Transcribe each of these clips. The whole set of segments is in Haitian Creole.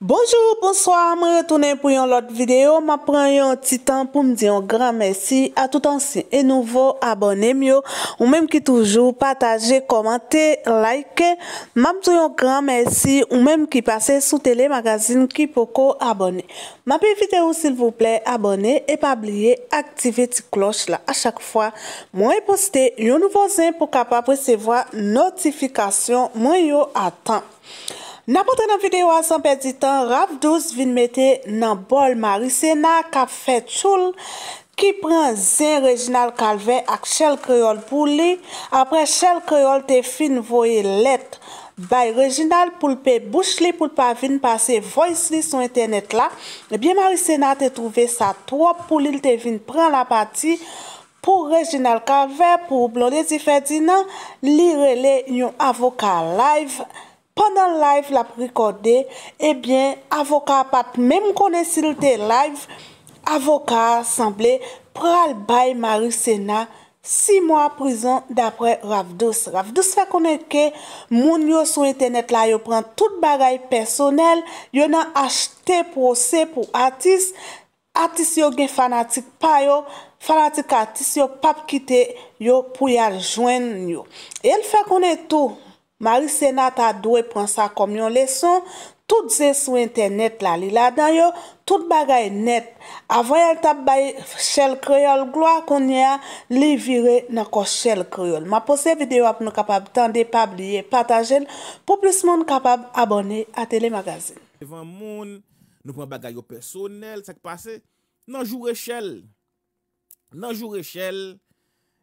Bonjour, bonsoir, mwen retounen pou yon lot videyo. Mwen pren yon titan pou mwen diyon gran mersi a tout ansin e nouvo abonem yo. Ou mwen mwen ki toujou pataje, komante, like. Mwen mwen diyon gran mersi ou mwen mwen ki pase sou telemagazin ki poko abonem. Mwen pe videyo sil vouple abonem e pa bliye aktive ti kloch la. A chak fwa mwen reposte yon nouvo zin pou kapap presevoa notifikasyon mwen yo atan. N apotre nan videyo asan pe ditan, raf 12 vin mette nan bol Maricena ka fet choul ki pren zin Reginald Calvert ak chel kreol pou li. Apre chel kreol te fin voye let bay Reginald pou l pe bouch li pou l pa vin pase voys li son internet la. Ebyen eh Maricena te trouve sa tro pou li te vin pren la pati pou Reginald Calvert pou blon de ti fet di nan li rele yon avokal live. Pendan live la prikode, ebyen eh avokat pat mèm konen silte live, avokat sanble pral bay Maricena 6 mwa prison dapre Ravdous. Ravdous fè konen ke moun yo sou etenet la yo pran tout bagay personel, yo nan achte pose pou atis, atis yo gen fanatik pa yo, fanatik atis yo pap kite yo pou yal jwen yo. El fè konen tou. Marise Senata adwe pransa komyon leson. Tout zè sou internet la li la. Dan yo, tout bagay net. Avoyal tab bayi chèl kriol. Gloa konye li vire nan ko chèl kriol. Ma pose videyo ap nou kapab tande pabliye patajen. Po plus moun kapab abone a telemagazin. Evan moun, nou kwen bagay yo personel. Sa ki pase? Nanjou rechèl. Nanjou rechèl.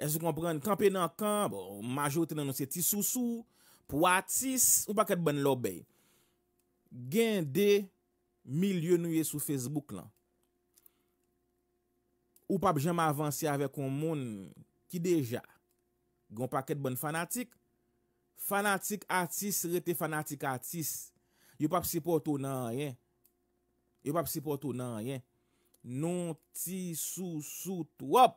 E se kompran, kampè nan kamp. Majo tena nan se ti sou sou. Pou atis, ou pa ket bon lobey, gen de milye nouye sou Facebook lan. Ou pa jem avansi avek on moun ki deja. Gon pa ket bon fanatik. Fanatik atis rete fanatik atis. Yo pa psipoto nan yen. Yo pa psipoto nan yen. Non ti sou sou tou. Hop!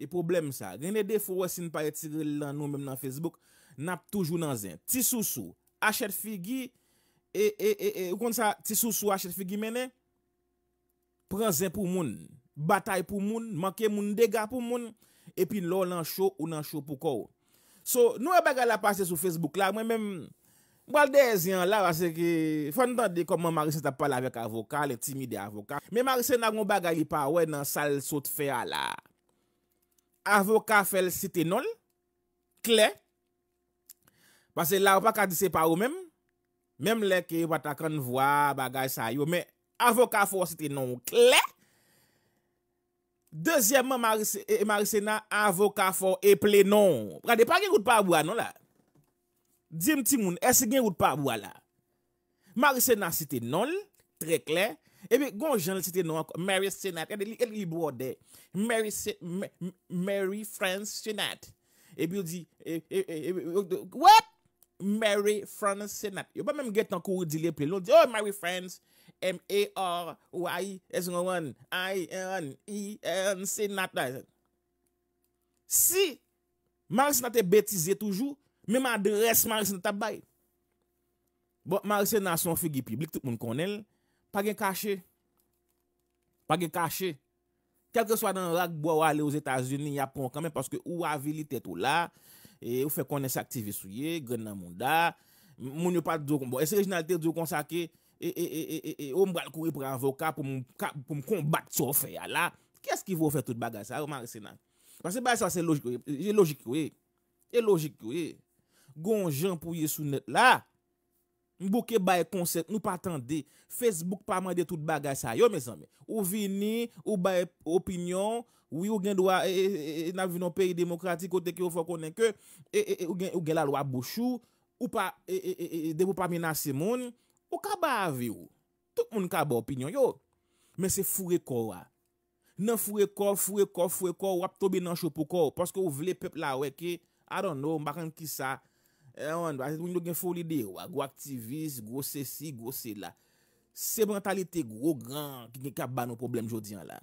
E problem sa. Gen de defo wesi nou pa etire lan nou men nan Facebook. Nap toujou nan zin. Ti sou sou. Achet figi. E, e, e, e. Ou kon sa ti sou sou achet figi mene. Pren zin pou moun. Batay pou moun. Make moun dega pou moun. E pi nou nan chou. Ou nan chou pou kou. So nou e baga la pase sou Facebook la. Mwen men. Mwen balde e zin la. Wase ki. Fon nan dey koman Marissa ta pala vek avokal. E timide avokal. Mwen Marissa nan mwen baga li pa. Wè nan sal sot fe ala. Avokal fel site nol. Kle. Pase la ou pa ka dise pa ou mem. Mem le ke watakon vwa bagay sa yo. Me avokafor sitenon klet. Dezyenman Marissena avokafor e plenon. Prade pa gen wout pa wou anon la. Djem ti moun es gen wout pa wou anon la. Marissena sitenon l. Tre klet. Ebe gon jenl sitenon. Mary Sennat. Ebe li i bwode. Mary Sennat. Mary France Sennat. Ebe ou di. Wot? Mary Fransenat. Yo ba mem get nan kou di le pelon. Di, oh, Mary Frans, M-A-R-Y-S-N-O-N-I-N-E-N-S-N-A-T. E si, Marysenat te betize toujou. Mèm adres Marysenat tabay. Bon, Marysenat son figi publik tèk moun konel. Pa gen kache. Pa gen kache. Kelke swa nan ragbo wale ouz Etasuni, Yapon kamen. Paske ou avili tèt ou la. Ou avili tèt ou la. E ou fe konen se aktive sou ye, gwen nan moun da, moun yo pat do kon bo, e se rejnalite do kon sa ke, e e e e e e, ou mbal kouye pou renvoka pou m kon bak sou fe ya la, kese ki vou fe tout bagay sa, ou man rese nan. Pase bay sa se logik yo ye, e logik yo ye, e logik yo ye, gon jan pou ye sou net la. Mbouke baye konsept, nou patande. Facebook pa mwende tout bagaj sa yo, mesanme. Ou vini, ou baye opinyon, ou yon gen do a, e, e, e, na vinon peyi demokratik, ou teke yo fokonen ke, ou gen la lwa bouchou, ou de pou pa minase moun, ou ka baye avi ou. Tout moun ka baye opinyon yo. Men se fure korwa. Nan fure kor, fure kor, fure kor, wap tobi nan choupou kor, paske ou vile pepl la weke, a don nou, mbakam ki sa, E eh, yon, wazit moun nou gen foli de, wag wak ti vis, gwo se si, gwo se la. Se mentalite gwo gran ki gen ka ban nou problem jodi an la.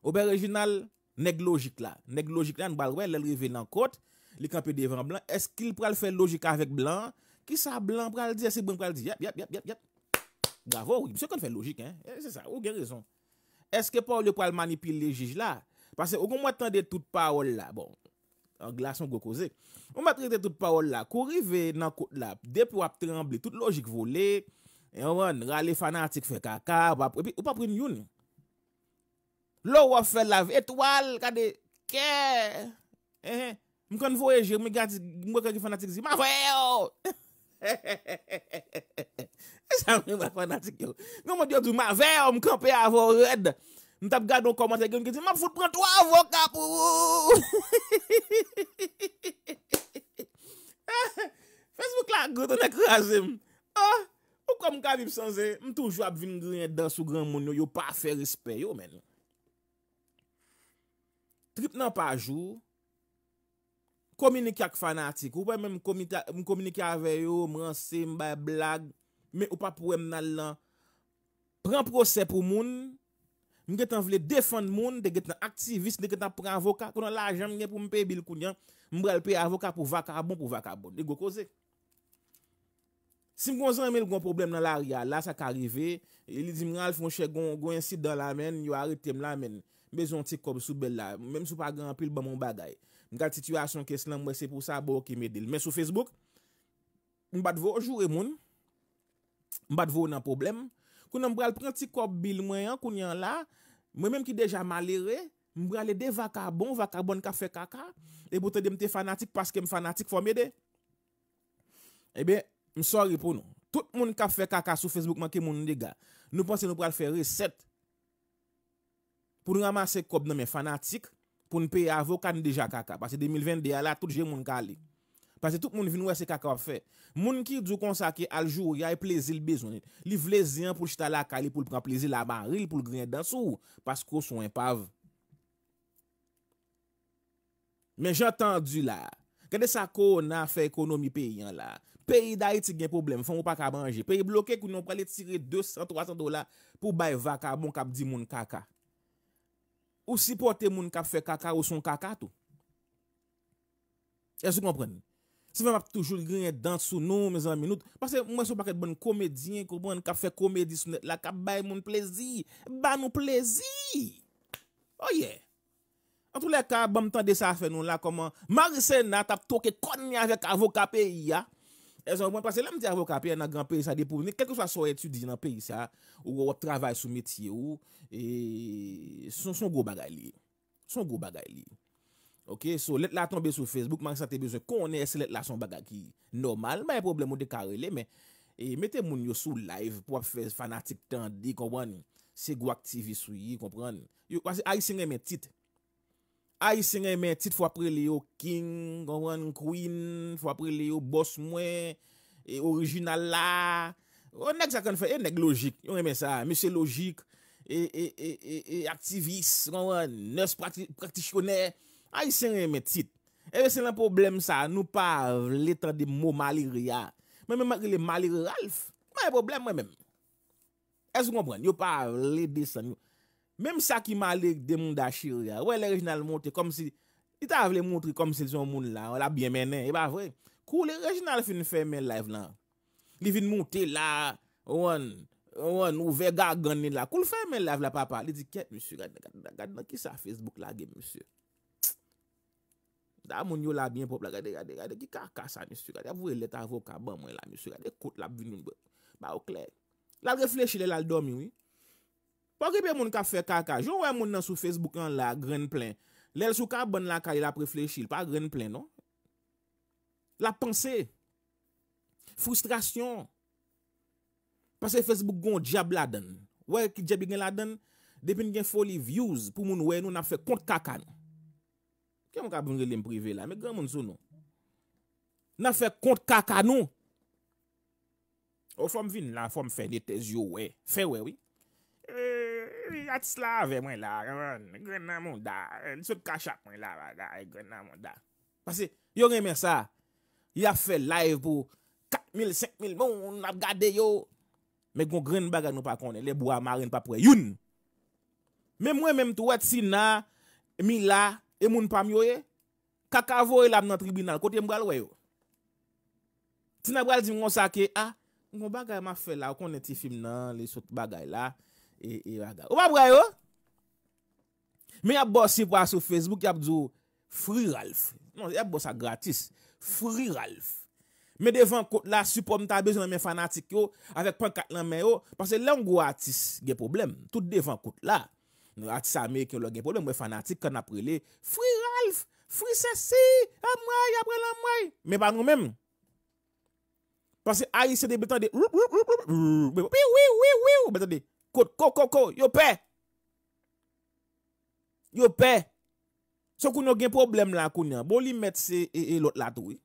Ou ben rejinal, neg logik la. Neg logik la, nou bal wè, lèl revè nan kote, li kampè devan blan. Eskil pral fè logik avèk blan, ki sa blan pral di, eskil bon pral di, yap, yap, yap, yap. Gavò, wè, msè kon fè logik, eh, se sa, ou gen rezon. Eskè pa ou lè pral manipil le jij la? Pase, ou kon mwen tende tout pa ou lè, bon. an glasyon gwe kozek. Ou matri de tout paol la, kou rive nan koute la, dep wap tremble, non, tout logik vole, e ou an, rale fanatik fe kaka, wap, epi, ou pa prini youni. Lo wap fe lave etwal, kade, ke, ehe, mwen kon voyeje, oh, mwen kade fanatik zi, ma vèo, ehehehehehe, e sa mwen mwen fanatik yo, mwen mwen diyo zi, ma vèo, mwen kon pe avon red, ehehehehehe, Mwen tap gade yon komante gen yon ki ti, Mwen ap foute pran to avoka pou. Fes mwen klak gout, Mwen ekra zem. Mwen kwa mwen ka vip san zem, Mwen toujwa ap vin grinyen dan sou gran moun yo, Yo pa fe risper yo men. Trip nan pa jou, Komini kak fanatik, Ou pa mwen mwen komini kave yo, Mwen se mwen bay blag, Mwen ou pa pou mwen nan lan. Pren prose pou moun, Mwen getan vle defan moun, de getan aktivist, de getan pran avoka. Konan la jan mwen gen pou mpe bil kounyan, mwen brel pe avoka pou vaka bon, pou vaka bon. De go koze. Si mwen kon zan men l kon problem nan la ria, la sa ka rive. Elidim nal fwonshe kon, kon yon sit dan la men, yon a ripte mwen la men. Mwen zon ti kob sou bel la. Mwen mwen sou pa gran pil ba mwen bagay. Mwen kal titwasyon kes lan mwen se pou sa bo ki medil. Men sou Facebook, mwen batvou ojou remoun. Mwen batvou nan probleme. Koun nan mbral prenti kop bil mwen yon koun yon la, mwen menm ki deja malere, mbral e de vakar bon, vakar bon kafe kaka, e bouten de mte fanatik paske m fanatik fomede. Ebe, m sori pou nou, tout moun kafe kaka sou Facebook man ki moun ndiga, nou pense nou pral fe reset pou nou ramase kop nan men fanatik pou nou pe avokan deja kaka. Paske 2020 di ala, tout jen moun kalik. Pase tout moun vin wese kaka wap fe. Moun ki djou konsake aljou, ya e plezi l bezonit. Li vlezi an pou l chitala ka, li pou l pran plezi la bari, li pou l grenye dansou, pasko sou en pav. Men jatandu la, kade sa konan fe ekonomi pe yon la? Pe yi dayi ti gen problem, foun mou pa ka bange. Pe yi bloke kou nou prele tire 200-300 dola pou bay vaka bon kap di moun kaka. Ou si pote moun kap fe kaka ou son kaka tou? E se kompreni? Se fèm ap toujoun griye dan sou nou, me zan menout. Pase mwen sou baket bon komediyen, kou bon kap fè komediyen sou net, la kap bay moun plezi. Ba moun plezi. Oye. An tou lè ka, ban mwen tan de sa fè nou la, koman Marissena tap touke konnya vek avokat peyi ya. E zan mwen pase, lè mwen te avokat peyi ya, nan gran peyi sa depouni, kekou sa sou etudi nan peyi sa, ou wot travay sou metye ou, e son go bagay li. Son go bagay li. Ok, so let la tombe sou Facebook, man sa te beze konen es let la son baga ki. Normal, man e problemo de karele, men. E mette moun yo sou live pou ap fez fanatik tan di, konwen. Se gwa aktivis wye, konpren. Yo kwa se a yi sengen men tit. A yi sengen men tit fwa pre le yo King, konwen, Queen, fwa pre le yo Boss mwen, e orijinal la. O nek sakon fwe, e nek logik, yon eme sa, me se logik, e, e, e, e, e, aktivis, konwen, nurse praktik, praktik konen, Eh a yi sè nè mè tit. Ewe sè nè problem sa. Nou pav letran de mò malir ya. Mè mè mè kile malir Ralph. Mè yè problem mè mè. Ese gò mwen. Yo pav ledesan yo. Mèm sa ki malir de moun da shir ya. Wè lè regional moutre. Kom si. Yi ta vle moutre kom si lison moun la. Wè la byè menè. Yè eh ba vwe. Kou lè regional fin fè men live nan. Li fin moutre la. Owen. Owen. Ouve gagan ni la. Kou lè fè men live la papa. Li di kè. Moussou. Gade Da moun yo la byen pop la gade gade gade Ki kaka sa misu gade Avouye let avou ka Bon moun la misu gade Ekout la binoun be Ba ou klet La reflechile la ldomi wii Pwak epe moun ka fe kaka Jou wè moun nan sou facebook an la gren plen Lèl sou ka bon la kaje la reflechile Pa gren plen non La pense Frustration Pwase facebook gon diabladen Wè ki diabladen Depen gen foli views Pwou moun wè nou na fe kont kakan Kè mwen ka brinje bon lèm privè la? Mwen gen moun sou nou? Nan fè kont kaka nou? Ou fòm vin la, fòm fè nye tez yo wè? Fè wè wè? Yat slavè mwen la. Mwen gen moun da. Sot kachak mwen la. Mwen gen moun da. Pase, yon remè sa, yon fè live pou kat mil, sek mil, moun nan gade yo. Mwen gen moun bagan nou pa kone. Le bwa marin pa pre yon. Mwen mwen mwen tou wè tsi na, mi la, E moun pa myo e? Kaka vo e la mnen tribunal. Kote yon mga lwe yo? Tine mga ldi mgon sa ke a? Ah, mwen mga bagay ma fe la. Ou kon neti film nan. Le sot bagay la. E, e, e, waga. Mwen mga mga yo? Me yap bosi pwa sou Facebook. Yap djou Free Ralph. Non, yap bosa gratis. Free Ralph. Me devan kote la. Supon mta bejounan men fanatik yo. Avet pankat nan men yo. Pase lè mgo gratis ge problem. Tout devan kote la. Nou atis Amerik yon lò gen problem, mwen fanatik kan aprele, Fri Ralph, Fri Sessi, amway, aprele amway, Mwen ban nou mèm. Pase ay sede betande, Wou wou wou wou, Wou wou wou wou, Betande, koko koko, yopè! Yopè! Sò kono gen problem bon, la konyon, Bon li met se e lòt la tou e,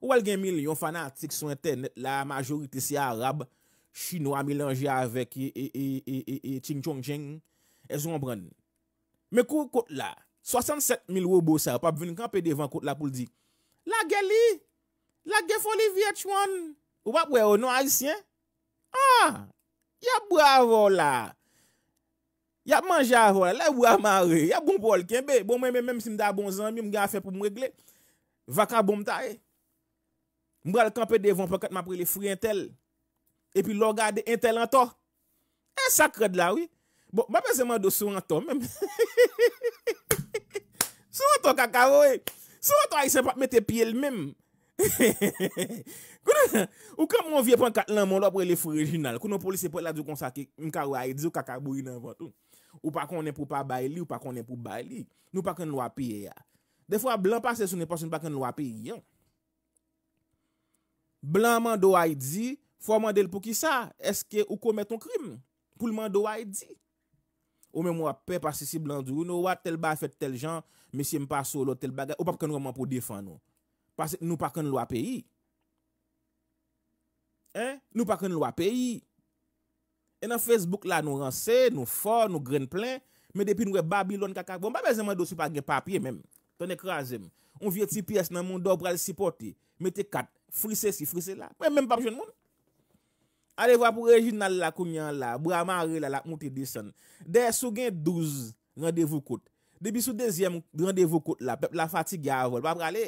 Wò l gen mil yon fanatik son ten, La majorite se Arab, Chino a milanje avek, E e e e e e ching chong ching, E zon bran nou. Mè kou kote la. Sosanset mil wou bousa. Wap veni kampe devan kote la pou l dik. La gè li. La gè foli vye tchouan. Wap wè ou nou alisyen. Ah. Ya bwa avon la. Ya manja avon la. La wwa man re. Ya bon bol kèmbe. Bon mè mè mèm si mda bon zan mi. Mga a fè pou mwe gle. Vaka bon mta e. Mbra l kampè devan pò kèm apre li fri entel. E pi lò gade entel an to. E sakred la wè. Bon, ba pe seman do sou an ton menm. Sou an ton kakaro e. Sou an ton a yi seman pou mette pi el menm. Ou kan moun vie pwant katlan moun la pou e le fure rinal. Koun nou polise pwant la di kon sa ki mkawo a yi di ou kakabou yi nan vwant ou. Ou pa konen pou pa bay li, ou pa konen pou bay li. Nou pa ken lwa pi e ya. De fwa blan pase sou ne pason, nou pa ken lwa pi yon. Blan man do a yi di, fwa man del pou ki sa. Eske ou komet ton krim pou lman do a yi di. Ou même moi, peuple accessible en dou, nous, tel bas fait tel gens, monsieur pas solo, tel bagage, ou pas que nous pour défendre nous. Parce que nous pas que loi pays. Hein? Nous pas que loi pays. Et dans Facebook là, nous rancé, nous fort, nous graine plein, mais depuis nous Babylone kaka, bon, pas besoin de pas de papier même. T'en écrasé. On vieux petit pièce dans mon dos pour le supporter. Mettez quatre, friser si, friser là. Mais même pas besoin de monde. Ale vwa pou rejit nan la kounyan la. Boura marre la la mouti dison. De sou gen 12 randevou kout. De bisou 2e randevou kout la. Pep la fatig ya avol. Bab brale.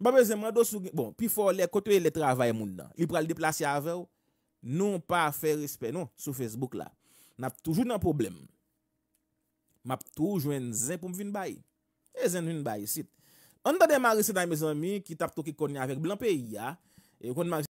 Bab bezem mwado sou gen. Bon, pi fo le kotewe le travay moun dan. I pral deplase avol. Nou pa fe rispe nou sou Facebook la. Nap toujou nan problem. Map toujou en zen pou mvin bayi. E zen mvin bayi sit. An da de marre se nan me zon mi. Ki tap tou ki konye avèk blan peyi ya. E konye marre se.